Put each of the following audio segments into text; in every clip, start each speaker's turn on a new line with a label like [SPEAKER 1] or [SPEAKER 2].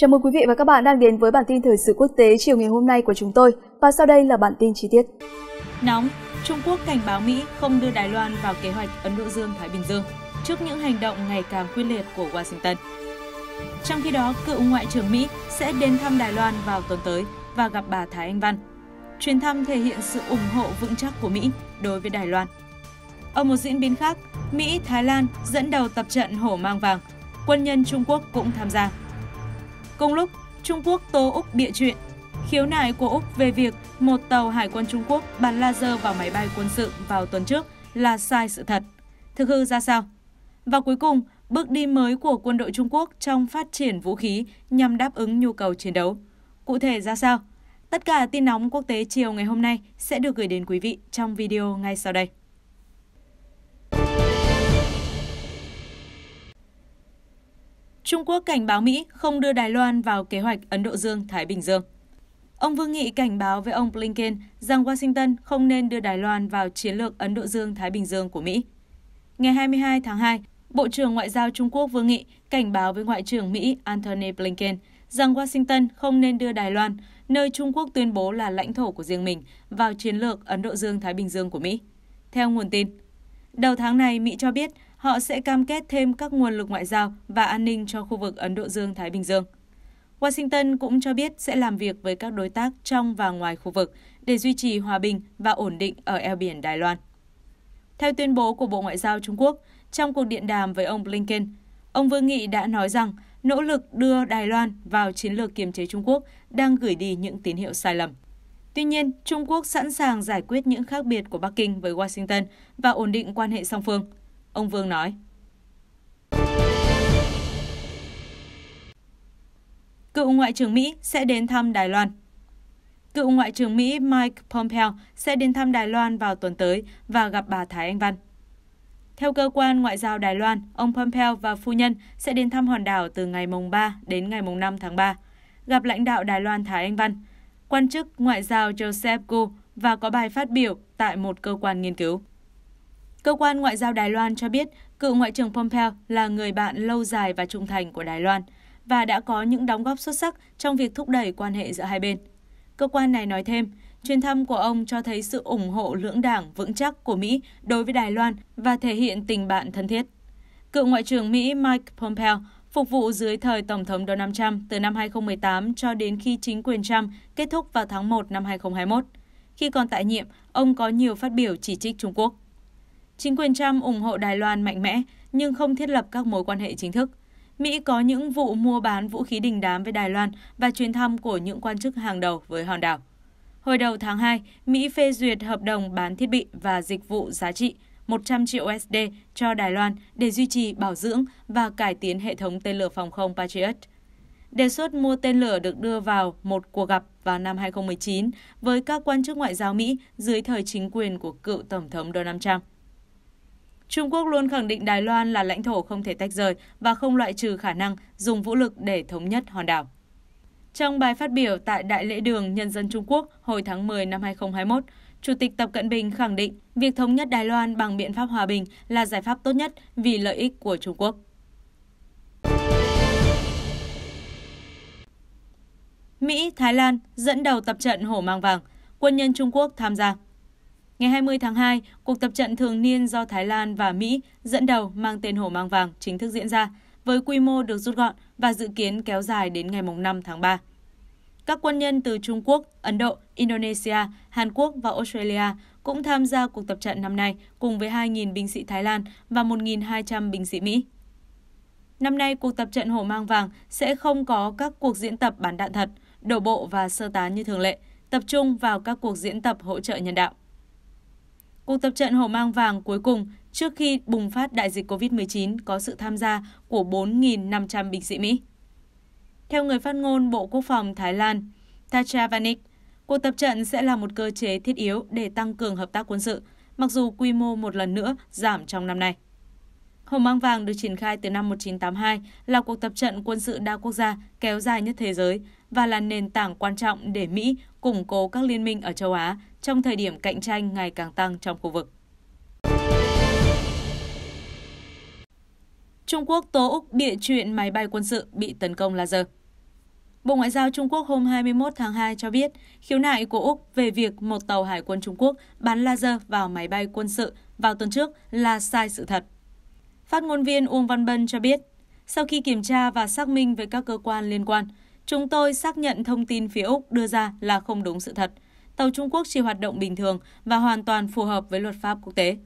[SPEAKER 1] Chào mừng quý vị và các bạn đang đến với bản tin thời sự quốc tế chiều ngày hôm nay của chúng tôi và sau đây là bản tin chi tiết. Nóng, Trung Quốc cảnh báo Mỹ không đưa Đài Loan vào kế hoạch Ấn Độ Dương-Thái Bình Dương trước những hành động ngày càng quyết liệt của Washington. Trong khi đó, cựu Ngoại trưởng Mỹ sẽ đến thăm Đài Loan vào tuần tới và gặp bà Thái Anh Văn. Chuyến thăm thể hiện sự ủng hộ vững chắc của Mỹ đối với Đài Loan. Ở một diễn biến khác, Mỹ, Thái Lan dẫn đầu tập trận hổ mang vàng. Quân nhân Trung Quốc cũng tham gia Cùng lúc, Trung Quốc tô Úc bịa chuyện khiếu nại của Úc về việc một tàu hải quân Trung Quốc bắn laser vào máy bay quân sự vào tuần trước là sai sự thật. Thực hư ra sao? Và cuối cùng, bước đi mới của quân đội Trung Quốc trong phát triển vũ khí nhằm đáp ứng nhu cầu chiến đấu. Cụ thể ra sao? Tất cả tin nóng quốc tế chiều ngày hôm nay sẽ được gửi đến quý vị trong video ngay sau đây. Trung Quốc cảnh báo Mỹ không đưa Đài Loan vào kế hoạch Ấn Độ Dương-Thái Bình Dương. Ông Vương Nghị cảnh báo với ông Blinken rằng Washington không nên đưa Đài Loan vào chiến lược Ấn Độ Dương-Thái Bình Dương của Mỹ. Ngày 22 tháng 2, Bộ trưởng Ngoại giao Trung Quốc Vương Nghị cảnh báo với Ngoại trưởng Mỹ Antony Blinken rằng Washington không nên đưa Đài Loan, nơi Trung Quốc tuyên bố là lãnh thổ của riêng mình, vào chiến lược Ấn Độ Dương-Thái Bình Dương của Mỹ. Theo nguồn tin, đầu tháng này Mỹ cho biết họ sẽ cam kết thêm các nguồn lực ngoại giao và an ninh cho khu vực Ấn Độ Dương-Thái Bình Dương. Washington cũng cho biết sẽ làm việc với các đối tác trong và ngoài khu vực để duy trì hòa bình và ổn định ở eo biển Đài Loan. Theo tuyên bố của Bộ Ngoại giao Trung Quốc, trong cuộc điện đàm với ông Blinken, ông Vương Nghị đã nói rằng nỗ lực đưa Đài Loan vào chiến lược kiềm chế Trung Quốc đang gửi đi những tín hiệu sai lầm. Tuy nhiên, Trung Quốc sẵn sàng giải quyết những khác biệt của Bắc Kinh với Washington và ổn định quan hệ song phương. Ông Vương nói. Cựu Ngoại trưởng Mỹ sẽ đến thăm Đài Loan Cựu Ngoại trưởng Mỹ Mike Pompeo sẽ đến thăm Đài Loan vào tuần tới và gặp bà Thái Anh Văn. Theo cơ quan ngoại giao Đài Loan, ông Pompeo và phu nhân sẽ đến thăm hòn đảo từ ngày mùng 3 đến ngày mùng 5 tháng 3, gặp lãnh đạo Đài Loan Thái Anh Văn, quan chức ngoại giao Joseph Gu và có bài phát biểu tại một cơ quan nghiên cứu. Cơ quan Ngoại giao Đài Loan cho biết cựu Ngoại trưởng Pompeo là người bạn lâu dài và trung thành của Đài Loan và đã có những đóng góp xuất sắc trong việc thúc đẩy quan hệ giữa hai bên. Cơ quan này nói thêm, chuyến thăm của ông cho thấy sự ủng hộ lưỡng đảng vững chắc của Mỹ đối với Đài Loan và thể hiện tình bạn thân thiết. Cựu Ngoại trưởng Mỹ Mike Pompeo phục vụ dưới thời Tổng thống Donald Trump từ năm 2018 cho đến khi chính quyền Trump kết thúc vào tháng 1 năm 2021. Khi còn tại nhiệm, ông có nhiều phát biểu chỉ trích Trung Quốc. Chính quyền Trump ủng hộ Đài Loan mạnh mẽ nhưng không thiết lập các mối quan hệ chính thức. Mỹ có những vụ mua bán vũ khí đình đám với Đài Loan và chuyến thăm của những quan chức hàng đầu với hòn đảo. Hồi đầu tháng 2, Mỹ phê duyệt hợp đồng bán thiết bị và dịch vụ giá trị 100 triệu USD cho Đài Loan để duy trì, bảo dưỡng và cải tiến hệ thống tên lửa phòng không Patriot. Đề xuất mua tên lửa được đưa vào một cuộc gặp vào năm 2019 với các quan chức ngoại giao Mỹ dưới thời chính quyền của cựu Tổng thống Donald Trump. Trung Quốc luôn khẳng định Đài Loan là lãnh thổ không thể tách rời và không loại trừ khả năng dùng vũ lực để thống nhất hòn đảo. Trong bài phát biểu tại Đại lễ đường Nhân dân Trung Quốc hồi tháng 10 năm 2021, Chủ tịch Tập Cận Bình khẳng định việc thống nhất Đài Loan bằng biện pháp hòa bình là giải pháp tốt nhất vì lợi ích của Trung Quốc. Mỹ, Thái Lan dẫn đầu tập trận hổ mang vàng, quân nhân Trung Quốc tham gia. Ngày 20 tháng 2, cuộc tập trận thường niên do Thái Lan và Mỹ dẫn đầu mang tên Hổ Mang Vàng chính thức diễn ra, với quy mô được rút gọn và dự kiến kéo dài đến ngày 5 tháng 3. Các quân nhân từ Trung Quốc, Ấn Độ, Indonesia, Hàn Quốc và Australia cũng tham gia cuộc tập trận năm nay cùng với 2.000 binh sĩ Thái Lan và 1.200 binh sĩ Mỹ. Năm nay, cuộc tập trận Hổ Mang Vàng sẽ không có các cuộc diễn tập bắn đạn thật, đổ bộ và sơ tán như thường lệ, tập trung vào các cuộc diễn tập hỗ trợ nhân đạo. Cuộc tập trận hổ mang vàng cuối cùng trước khi bùng phát đại dịch COVID-19 có sự tham gia của 4.500 binh sĩ Mỹ. Theo người phát ngôn Bộ Quốc phòng Thái Lan, Tachavanik, cuộc tập trận sẽ là một cơ chế thiết yếu để tăng cường hợp tác quân sự, mặc dù quy mô một lần nữa giảm trong năm nay. Hồng Mang Vàng được triển khai từ năm 1982 là cuộc tập trận quân sự đa quốc gia kéo dài nhất thế giới và là nền tảng quan trọng để Mỹ củng cố các liên minh ở châu Á trong thời điểm cạnh tranh ngày càng tăng trong khu vực. Trung Quốc tố Úc bịa chuyện máy bay quân sự bị tấn công laser. Bộ Ngoại giao Trung Quốc hôm 21 tháng 2 cho biết, khiếu nại của Úc về việc một tàu hải quân Trung Quốc bắn laser vào máy bay quân sự vào tuần trước là sai sự thật. Phát ngôn viên Uông Văn Bân cho biết, sau khi kiểm tra và xác minh với các cơ quan liên quan, chúng tôi xác nhận thông tin phía Úc đưa ra là không đúng sự thật. Tàu Trung Quốc chỉ hoạt động bình thường và hoàn toàn phù hợp với luật pháp quốc tế.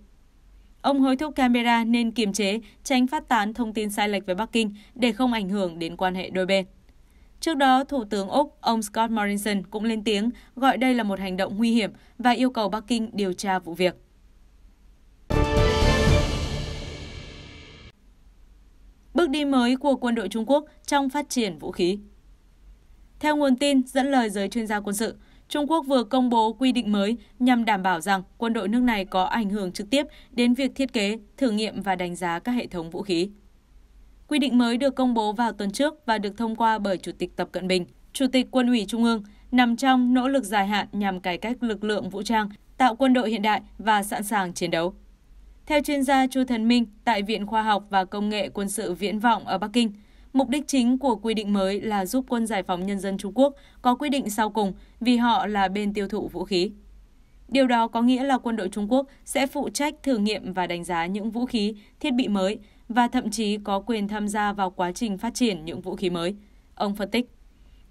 [SPEAKER 1] Ông hối thúc camera nên kiềm chế, tránh phát tán thông tin sai lệch với Bắc Kinh để không ảnh hưởng đến quan hệ đôi bên. Trước đó, Thủ tướng Úc, ông Scott Morrison cũng lên tiếng gọi đây là một hành động nguy hiểm và yêu cầu Bắc Kinh điều tra vụ việc. bước đi mới của quân đội Trung Quốc trong phát triển vũ khí. Theo nguồn tin dẫn lời giới chuyên gia quân sự, Trung Quốc vừa công bố quy định mới nhằm đảm bảo rằng quân đội nước này có ảnh hưởng trực tiếp đến việc thiết kế, thử nghiệm và đánh giá các hệ thống vũ khí. Quy định mới được công bố vào tuần trước và được thông qua bởi Chủ tịch Tập Cận Bình, Chủ tịch Quân ủy Trung ương, nằm trong nỗ lực dài hạn nhằm cải cách lực lượng vũ trang, tạo quân đội hiện đại và sẵn sàng chiến đấu. Theo chuyên gia Chu Thần Minh tại Viện Khoa học và Công nghệ Quân sự Viễn vọng ở Bắc Kinh, mục đích chính của quy định mới là giúp quân giải phóng nhân dân Trung Quốc có quy định sau cùng vì họ là bên tiêu thụ vũ khí. Điều đó có nghĩa là quân đội Trung Quốc sẽ phụ trách thử nghiệm và đánh giá những vũ khí, thiết bị mới và thậm chí có quyền tham gia vào quá trình phát triển những vũ khí mới. Ông phân tích.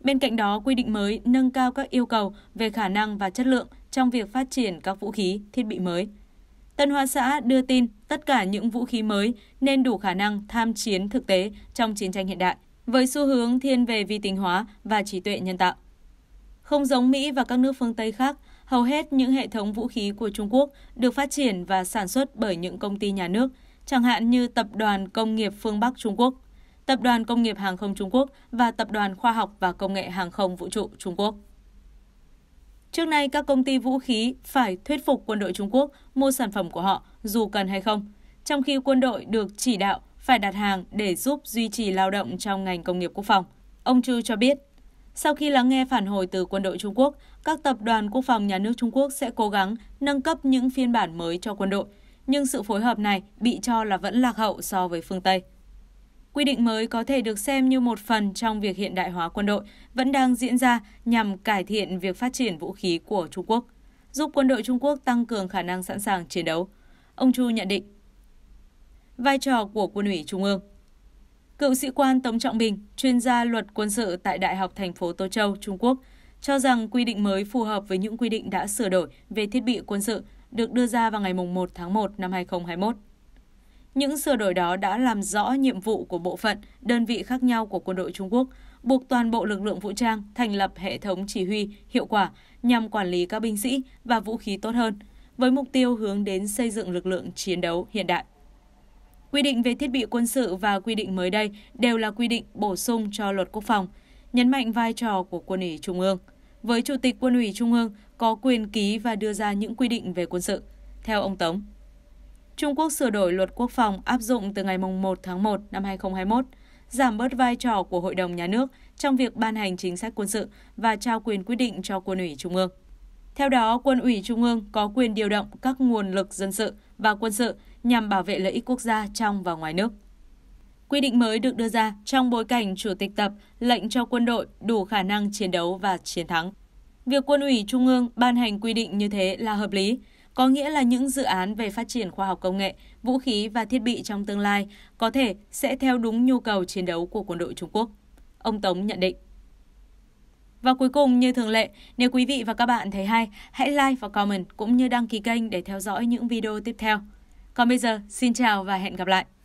[SPEAKER 1] Bên cạnh đó, quy định mới nâng cao các yêu cầu về khả năng và chất lượng trong việc phát triển các vũ khí, thiết bị mới – Tân Hoa Xã đưa tin tất cả những vũ khí mới nên đủ khả năng tham chiến thực tế trong chiến tranh hiện đại, với xu hướng thiên về vi tính hóa và trí tuệ nhân tạo. Không giống Mỹ và các nước phương Tây khác, hầu hết những hệ thống vũ khí của Trung Quốc được phát triển và sản xuất bởi những công ty nhà nước, chẳng hạn như Tập đoàn Công nghiệp Phương Bắc Trung Quốc, Tập đoàn Công nghiệp Hàng không Trung Quốc và Tập đoàn Khoa học và Công nghệ Hàng không Vũ trụ Trung Quốc. Trước nay các công ty vũ khí phải thuyết phục quân đội Trung Quốc mua sản phẩm của họ dù cần hay không, trong khi quân đội được chỉ đạo phải đặt hàng để giúp duy trì lao động trong ngành công nghiệp quốc phòng. Ông Chu cho biết, sau khi lắng nghe phản hồi từ quân đội Trung Quốc, các tập đoàn quốc phòng nhà nước Trung Quốc sẽ cố gắng nâng cấp những phiên bản mới cho quân đội, nhưng sự phối hợp này bị cho là vẫn lạc hậu so với phương Tây. Quy định mới có thể được xem như một phần trong việc hiện đại hóa quân đội vẫn đang diễn ra nhằm cải thiện việc phát triển vũ khí của Trung Quốc, giúp quân đội Trung Quốc tăng cường khả năng sẵn sàng chiến đấu. Ông Chu nhận định. Vai trò của quân ủy Trung ương Cựu sĩ quan Tống Trọng Bình, chuyên gia luật quân sự tại Đại học thành phố Tô Châu, Trung Quốc, cho rằng quy định mới phù hợp với những quy định đã sửa đổi về thiết bị quân sự được đưa ra vào ngày 1 tháng 1 năm 2021. Những sửa đổi đó đã làm rõ nhiệm vụ của bộ phận, đơn vị khác nhau của quân đội Trung Quốc, buộc toàn bộ lực lượng vũ trang thành lập hệ thống chỉ huy hiệu quả nhằm quản lý các binh sĩ và vũ khí tốt hơn, với mục tiêu hướng đến xây dựng lực lượng chiến đấu hiện đại. Quy định về thiết bị quân sự và quy định mới đây đều là quy định bổ sung cho luật quốc phòng, nhấn mạnh vai trò của quân ủy Trung ương. Với Chủ tịch Quân ủy Trung ương có quyền ký và đưa ra những quy định về quân sự. Theo ông Tống, Trung Quốc sửa đổi luật quốc phòng áp dụng từ ngày 1 tháng 1 năm 2021, giảm bớt vai trò của Hội đồng Nhà nước trong việc ban hành chính sách quân sự và trao quyền quyết định cho Quân ủy Trung ương. Theo đó, Quân ủy Trung ương có quyền điều động các nguồn lực dân sự và quân sự nhằm bảo vệ lợi ích quốc gia trong và ngoài nước. Quy định mới được đưa ra trong bối cảnh Chủ tịch Tập lệnh cho quân đội đủ khả năng chiến đấu và chiến thắng. Việc Quân ủy Trung ương ban hành quy định như thế là hợp lý, có nghĩa là những dự án về phát triển khoa học công nghệ, vũ khí và thiết bị trong tương lai có thể sẽ theo đúng nhu cầu chiến đấu của quân đội Trung Quốc. Ông Tống nhận định. Và cuối cùng, như thường lệ, nếu quý vị và các bạn thấy hay, hãy like và comment cũng như đăng ký kênh để theo dõi những video tiếp theo. Còn bây giờ, xin chào và hẹn gặp lại!